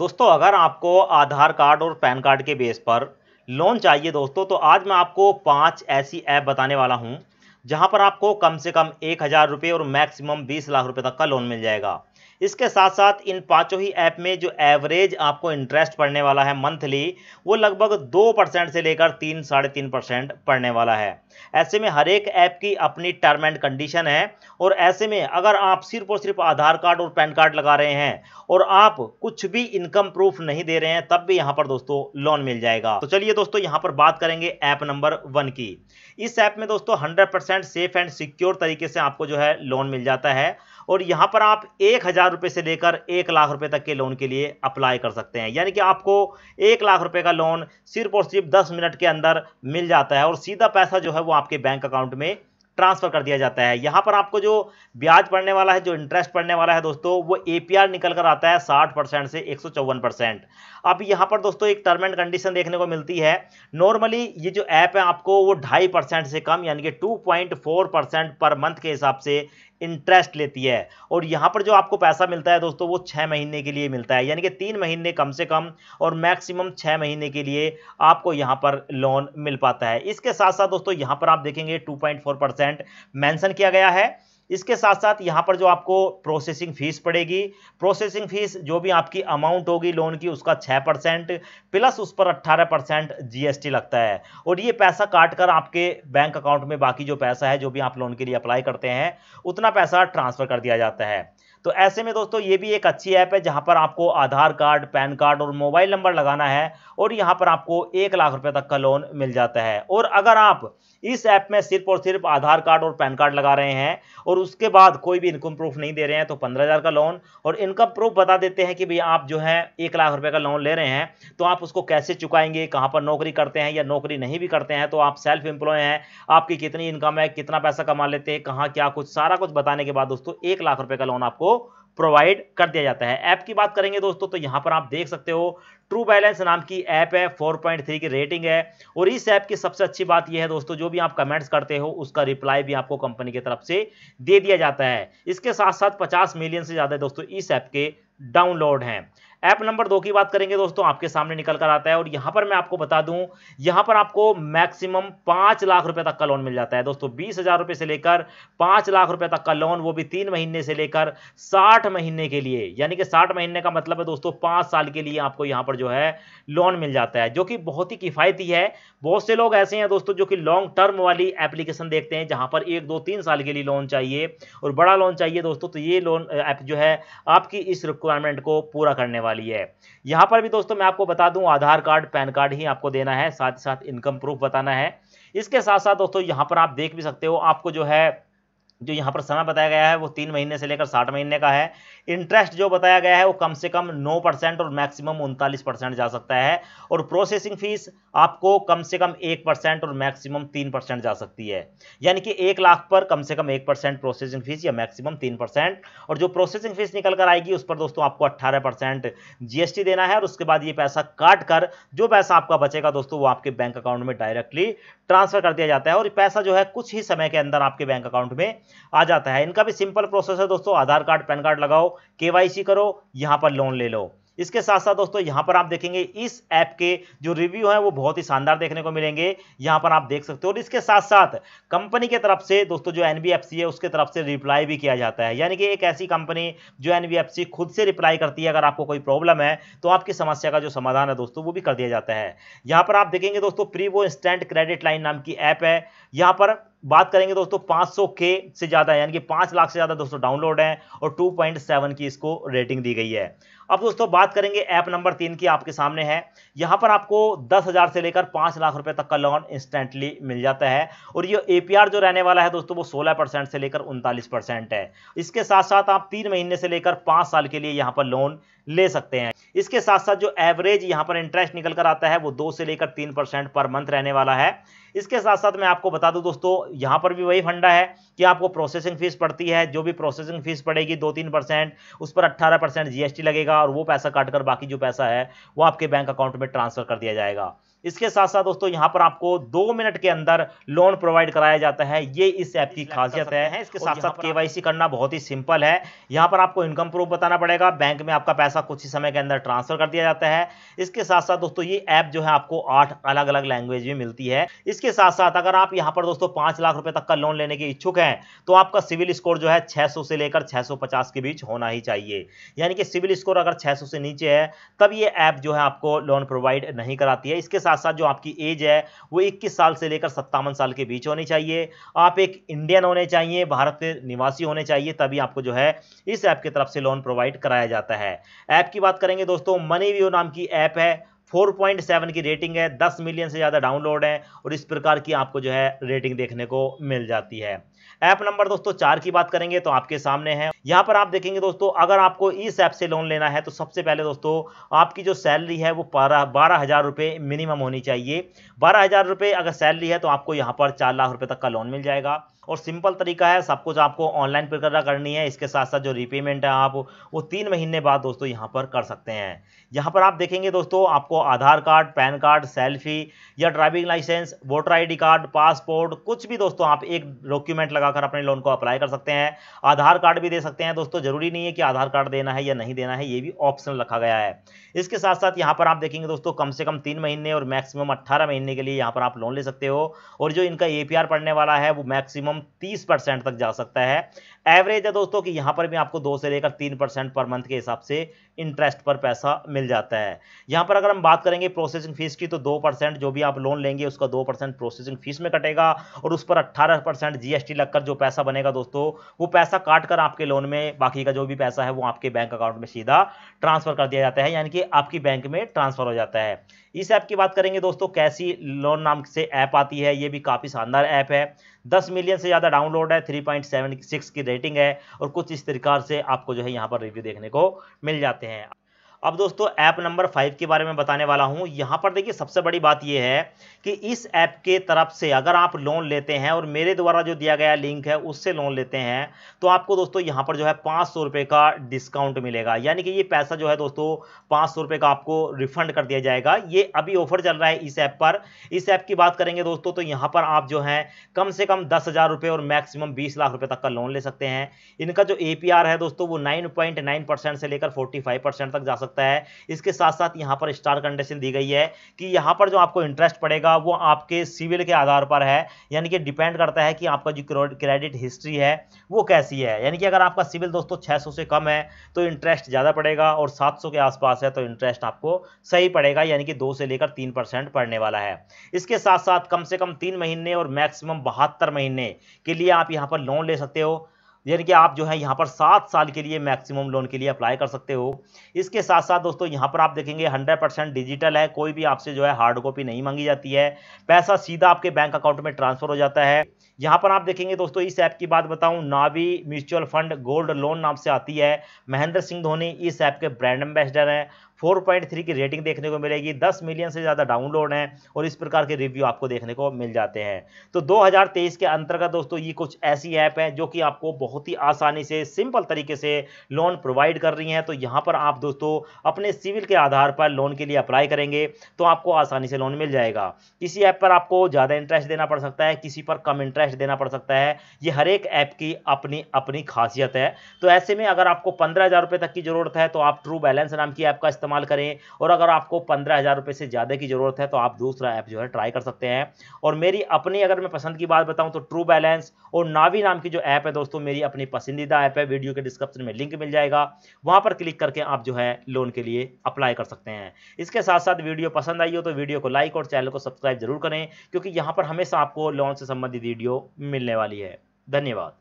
दोस्तों अगर आपको आधार कार्ड और पैन कार्ड के बेस पर लोन चाहिए दोस्तों तो आज मैं आपको पाँच ऐसी ऐप बताने वाला हूँ जहाँ पर आपको कम से कम एक हज़ार रुपये और मैक्सिमम बीस लाख रुपये तक का लोन मिल जाएगा इसके साथ साथ इन पांचों ही ऐप में जो एवरेज आपको इंटरेस्ट पड़ने वाला है मंथली वो लगभग दो परसेंट से लेकर तीन साढ़े तीन परसेंट पड़ने वाला है ऐसे में हर एक ऐप की अपनी टर्म एंड कंडीशन है और ऐसे में अगर आप सिर्फ और सिर्फ आधार कार्ड और पैन कार्ड लगा रहे हैं और आप कुछ भी इनकम प्रूफ नहीं दे रहे हैं तब भी यहाँ पर दोस्तों लोन मिल जाएगा तो चलिए दोस्तों यहाँ पर बात करेंगे ऐप नंबर वन की इस ऐप में दोस्तों हंड्रेड सेफ एंड सिक्योर तरीके से आपको जो है लोन मिल जाता है और यहाँ पर आप एक हज़ार रुपये से लेकर एक लाख रुपए तक के लोन के लिए अप्लाई कर सकते हैं यानी कि आपको एक लाख रुपए का लोन सिर्फ और सिर्फ दस मिनट के अंदर मिल जाता है और सीधा पैसा जो है वो आपके बैंक अकाउंट में ट्रांसफर कर दिया जाता है यहाँ पर आपको जो ब्याज पड़ने वाला है जो इंटरेस्ट पड़ने वाला है दोस्तों वो एपीआर निकल कर आता है साठ परसेंट से एक सौ चौवन परसेंट अब यहाँ पर दोस्तों एक टर्म एंड कंडीशन देखने को मिलती है नॉर्मली ये जो ऐप है आपको वो ढाई परसेंट से कम यानी कि टू पॉइंट फोर परसेंट पर मंथ के हिसाब से इंटरेस्ट लेती है और यहाँ पर जो आपको पैसा मिलता है दोस्तों वो छः महीने के लिए मिलता है यानी कि तीन महीने कम से कम और मैक्सिमम छः महीने के लिए आपको यहाँ पर लोन मिल पाता है इसके साथ साथ दोस्तों यहाँ पर आप देखेंगे two point four percent mention किया गया है इसके साथ साथ यहाँ पर जो आपको प्रोसेसिंग फीस पड़ेगी प्रोसेसिंग फीस जो भी आपकी अमाउंट होगी लोन की उसका छः परसेंट प्लस उस पर अट्ठारह परसेंट जी लगता है और ये पैसा काट कर आपके बैंक अकाउंट में बाकी जो पैसा है जो भी आप लोन के लिए अप्लाई करते हैं उतना पैसा ट्रांसफ़र कर दिया जाता है तो ऐसे में दोस्तों ये भी एक अच्छी ऐप है जहाँ पर आपको आधार कार्ड पैन कार्ड और मोबाइल नंबर लगाना है और यहाँ पर आपको एक लाख रुपये तक का लोन मिल जाता है और अगर आप इस ऐप में सिर्फ और सिर्फ आधार कार्ड और पैन कार्ड लगा रहे हैं और उसके बाद कोई भी इनकम प्रूफ नहीं दे रहे हैं तो पंद्रह हज़ार का लोन और इनकम प्रूफ बता देते हैं कि भाई आप जो है एक लाख रुपये का लोन ले रहे हैं तो आप उसको कैसे चुकाएंगे कहाँ पर नौकरी करते हैं या नौकरी नहीं भी करते हैं तो आप सेल्फ एम्प्लॉय हैं आपकी कितनी इनकम है कितना पैसा कमा लेते हैं कहाँ क्या कुछ सारा कुछ बताने के बाद दोस्तों एक लाख रुपये का लोन आपको प्रोवाइड कर दिया जाता है ऐप की बात करेंगे दोस्तों तो यहाँ पर आप देख सकते हो ट्रू बैलेंस नाम की ऐप है 4.3 की रेटिंग है और इस ऐप की सबसे अच्छी बात यह है दोस्तों जो भी आप कमेंट्स करते हो उसका रिप्लाई भी आपको कंपनी की तरफ से दे दिया जाता है इसके साथ साथ 50 मिलियन से ज़्यादा दोस्तों इस ऐप के डाउनलोड हैं ऐप नंबर दो की बात करेंगे दोस्तों आपके सामने निकल कर आता है और यहां पर मैं आपको बता दूं यहाँ पर आपको मैक्सिमम पाँच लाख रुपए तक का लोन मिल जाता है दोस्तों बीस हजार रुपये से लेकर पाँच लाख रुपए तक का लोन वो भी तीन महीने से लेकर साठ महीने के लिए यानी कि साठ महीने का मतलब है दोस्तों पाँच साल के लिए आपको यहाँ पर जो है लोन मिल जाता है जो कि बहुत ही किफ़ायती है बहुत से लोग ऐसे हैं दोस्तों जो कि लॉन्ग टर्म वाली एप्लीकेशन देखते हैं जहाँ पर एक दो तीन साल के लिए लोन चाहिए और बड़ा लोन चाहिए दोस्तों तो ये लोन ऐप जो है आपकी इस रिक्वायरमेंट को पूरा करने वाला वाली है यहाँ पर भी दोस्तों मैं आपको बता दूं आधार कार्ड पैन कार्ड ही आपको देना है साथ ही साथ इनकम प्रूफ बताना है इसके साथ साथ दोस्तों यहाँ पर आप देख भी सकते हो आपको जो है जो यहाँ पर समय बताया गया है वो तीन महीने से लेकर साठ महीने का है इंटरेस्ट जो बताया गया है वो कम से कम नौ परसेंट और मैक्सिमम उनतालीस परसेंट जा सकता है और प्रोसेसिंग फीस आपको कम से कम एक परसेंट और मैक्सिमम तीन परसेंट जा सकती है यानी कि एक लाख पर कम से कम एक परसेंट प्रोसेसिंग फीस या मैक्सिमम तीन परसेंट और जो प्रोसेसिंग फीस निकल कर आएगी उस पर दोस्तों आपको अट्ठारह परसेंट जीएसटी देना है और उसके बाद ये पैसा काट कर जो पैसा आपका बचेगा दोस्तों वो आपके बैंक अकाउंट में डायरेक्टली ट्रांसफर कर दिया जाता है और पैसा जो है कुछ ही समय के अंदर आपके बैंक अकाउंट में आ जाता है इनका भी सिंपल प्रोसेस है दोस्तों आधार कार्ड पैन कार्ड लगाओ केवाईसी करो यहां पर लोन ले लो इसके साथ साथ दोस्तों यहाँ पर आप देखेंगे इस ऐप के जो रिव्यू हैं वो बहुत ही शानदार देखने को मिलेंगे यहाँ पर आप देख सकते हो और इसके साथ साथ कंपनी के तरफ से दोस्तों जो एन है उसके तरफ से रिप्लाई भी किया जाता है यानी कि एक ऐसी कंपनी जो एन खुद से रिप्लाई करती है अगर आपको कोई प्रॉब्लम है तो आपकी समस्या का जो समाधान है दोस्तों वो भी कर दिया जाता है यहाँ पर आप देखेंगे दोस्तों प्री वो इंस्टेंट क्रेडिट लाइन नाम की ऐप है यहाँ पर बात करेंगे दोस्तों 500 के से ज़्यादा यानी कि 5 लाख से ज़्यादा दोस्तों डाउनलोड है और 2.7 की इसको रेटिंग दी गई है अब दोस्तों बात करेंगे ऐप नंबर तीन की आपके सामने है यहाँ पर आपको दस हज़ार से लेकर पाँच लाख रुपए तक का लोन इंस्टेंटली मिल जाता है और ये एपीआर जो रहने वाला है दोस्तों वो सोलह परसेंट से लेकर उनतालीस परसेंट है इसके साथ साथ आप तीन महीने से लेकर पाँच साल के लिए यहाँ पर लोन ले सकते हैं इसके साथ साथ जो एवरेज यहाँ पर इंटरेस्ट निकल कर आता है वो दो से लेकर तीन परसेंट पर मंथ रहने वाला है इसके साथ साथ मैं आपको बता दूं दोस्तों यहाँ पर भी वही फंडा है कि आपको प्रोसेसिंग फीस पड़ती है जो भी प्रोसेसिंग फीस पड़ेगी दो तीन परसेंट उस पर अट्ठारह परसेंट जीएसटी लगेगा और वो पैसा काटकर बाकी जो पैसा है वो आपके बैंक अकाउंट में ट्रांसफर कर दिया जाएगा इसके साथ साथ दोस्तों यहाँ पर आपको दो मिनट के अंदर लोन प्रोवाइड कराया जाता है ये इस ऐप की खासियत है इसके साथ साथ केवाईसी करना बहुत ही सिंपल है यहाँ पर आपको इनकम प्रूफ बताना पड़ेगा बैंक में आपका पैसा कुछ ही समय के अंदर ट्रांसफर कर दिया जाता है इसके साथ साथ दोस्तों ये ऐप जो है आपको आठ अलग अलग लैंग्वेज में मिलती है इसके साथ साथ अगर आप यहाँ पर दोस्तों पाँच लाख रुपए तक का लोन लेने के इच्छुक हैं तो आपका सिविल स्कोर जो है छह से लेकर छह के बीच होना ही चाहिए यानी कि सिविल स्कोर अगर छह से नीचे है तब ये ऐप जो है आपको लोन प्रोवाइड नहीं कराती है इसके साथ साथ साथ जो आपकी एज है वो इक्कीस साल से लेकर सत्तावन साल के बीच होनी चाहिए आप एक इंडियन होने चाहिए भारत के निवासी होने चाहिए तभी आपको जो है इस ऐप की तरफ से लोन प्रोवाइड कराया जाता है ऐप की बात करेंगे दोस्तों मनी व्यू नाम की ऐप है 4.7 की रेटिंग है 10 मिलियन से ज़्यादा डाउनलोड है और इस प्रकार की आपको जो है रेटिंग देखने को मिल जाती है ऐप नंबर दोस्तों चार की बात करेंगे तो आपके सामने है यहाँ पर आप देखेंगे दोस्तों अगर आपको इस ऐप से लोन लेना है तो सबसे पहले दोस्तों आपकी जो सैलरी है वो बारह हज़ार रुपये मिनिमम होनी चाहिए बारह हज़ार रुपये अगर सैलरी है तो आपको यहाँ पर चार लाख रुपये तक का लोन मिल जाएगा और सिंपल तरीका है सब कुछ आपको ऑनलाइन प्रक्रिया करनी है इसके साथ साथ जो रिपेमेंट है आप वो तीन महीने बाद दोस्तों यहाँ पर कर सकते हैं यहाँ पर आप देखेंगे दोस्तों आपको Aadhaar card PAN card selfie या driving license voter I card passport कुछ भी दोस्तों आप एक डॉक्यूमेंट परसेंट लगाकर अपने लोन को अप्लाई कर सकते हैं आधार कार्ड भी दे सकते हैं दोस्तों जरूरी नहीं है कि आधार कार्ड देना है या नहीं देना है ये भी ऑप्शन रखा गया है इसके साथ साथ यहाँ पर आप देखेंगे दोस्तों कम से कम तीन महीने और मैक्सिमम अट्ठारह महीने के लिए यहाँ पर आप लोन ले सकते हो और जो इनका ए पड़ने वाला है वो मैक्सिमम तीस तक जा सकता है एवरेज है दोस्तों कि यहाँ पर भी आपको दो से लेकर तीन पर मंथ के हिसाब से इंटरेस्ट पर पैसा मिल जाता है यहाँ पर अगर हम बात करेंगे प्रोसेसिंग फीस की तो दो जो भी आप लोन लेंगे उसका दो प्रोसेसिंग फीस में कटेगा और उस पर अट्ठारह परसेंट जीएसटी लगकर जो पैसा बनेगा दोस्तों वो पैसा काट कर आपके लोन में बाकी का जो भी पैसा है वो आपके बैंक अकाउंट में सीधा ट्रांसफर कर दिया जाता है यानी कि आपकी बैंक में ट्रांसफर हो जाता है इस ऐप की बात करेंगे दोस्तों कैसी लोन नाम से ऐप आती है ये भी काफ़ी शानदार ऐप है 10 मिलियन से ज़्यादा डाउनलोड है 3.76 की रेटिंग है और कुछ इस तरीके से आपको जो है यहाँ पर रिव्यू देखने को मिल जाते हैं अब दोस्तों ऐप नंबर फाइव के बारे में बताने वाला हूँ यहाँ पर देखिए सबसे बड़ी बात यह है कि इस ऐप के तरफ से अगर आप लोन लेते हैं और मेरे द्वारा जो दिया गया लिंक है उससे लोन लेते हैं तो आपको दोस्तों यहाँ पर जो है पाँच सौ रुपये का डिस्काउंट मिलेगा यानी कि ये पैसा जो है दोस्तों पाँच सौ रुपये का आपको रिफंड कर दिया जाएगा ये अभी ऑफर चल रहा है इस ऐप पर इस ऐप की बात करेंगे दोस्तों तो यहाँ पर आप जो है कम से कम दस हज़ार रुपये और मैक्सिमम बीस लाख रुपये तक का लोन ले सकते हैं इनका जो ए है दोस्तों वो नाइन पॉइंट नाइन परसेंट से लेकर फोर्टी फाइव परसेंट तक जा सकता सकता है इसके साथ साथ यहाँ पर स्टार कंडीशन दी गई है कि यहाँ पर जो आपको इंटरेस्ट पड़ेगा वो आपके सिविल के आधार पर है यानी कि डिपेंड करता है कि आपका जो क्रेडिट हिस्ट्री है वो कैसी है यानी कि अगर आपका सिविल दोस्तों छः से कम है तो इंटरेस्ट ज़्यादा पड़ेगा और सात के आसपास है तो इंटरेस्ट आपको सही पड़ेगा यानी कि दो से लेकर तीन परसेंट पड़ने वाला है इसके साथ साथ कम से कम तीन महीने और मैक्सिमम बहत्तर महीने के लिए आप यहाँ पर लोन ले सकते हो यानी कि आप जो है यहाँ पर सात साल के लिए मैक्सिमम लोन के लिए अप्लाई कर सकते हो इसके साथ साथ दोस्तों यहाँ पर आप देखेंगे हंड्रेड परसेंट डिजिटल है कोई भी आपसे जो है हार्ड कॉपी नहीं मांगी जाती है पैसा सीधा आपके बैंक अकाउंट में ट्रांसफर हो जाता है यहाँ पर आप देखेंगे दोस्तों इस ऐप की बात बताऊँ Navi mutual fund gold loan नाम से आती है महेंद्र सिंह धोनी इस ऐप के ब्रांड एम्बेसडर हैं 4.3 की रेटिंग देखने को मिलेगी 10 मिलियन से ज़्यादा डाउनलोड हैं और इस प्रकार के रिव्यू आपको देखने को मिल जाते हैं तो 2023 के अंतर्गत दोस्तों ये कुछ ऐसी ऐप हैं जो कि आपको बहुत ही आसानी से सिंपल तरीके से लोन प्रोवाइड कर रही हैं तो यहाँ पर आप दोस्तों अपने सिविल के आधार पर लोन के लिए अप्लाई करेंगे तो आपको आसानी से लोन मिल जाएगा किसी ऐप पर आपको ज़्यादा इंटरेस्ट देना पड़ सकता है किसी पर कम इंटरेस्ट देना पड़ सकता है ये हर एक ऐप की अपनी अपनी खासियत है तो ऐसे में अगर आपको पंद्रह तक की ज़रूरत है तो आप ट्रू बैलेंस नाम की ऐप का इस्तेमाल इस्तेमाल करें और अगर आपको पंद्रह हज़ार रुपये से ज़्यादा की ज़रूरत है तो आप दूसरा ऐप जो है ट्राई कर सकते हैं और मेरी अपनी अगर मैं पसंद की बात बताऊँ तो ट्रू बैलेंस और नावी नाम की जो ऐप है दोस्तों मेरी अपनी पसंदीदा ऐप है वीडियो के डिस्क्रिप्शन में लिंक मिल जाएगा वहाँ पर क्लिक करके आप जो है लोन के लिए अप्लाई कर सकते हैं इसके साथ साथ वीडियो पसंद आई हो तो वीडियो को लाइक और चैनल को सब्सक्राइब जरूर करें क्योंकि यहाँ पर हमेशा आपको लोन से संबंधित वीडियो मिलने वाली है धन्यवाद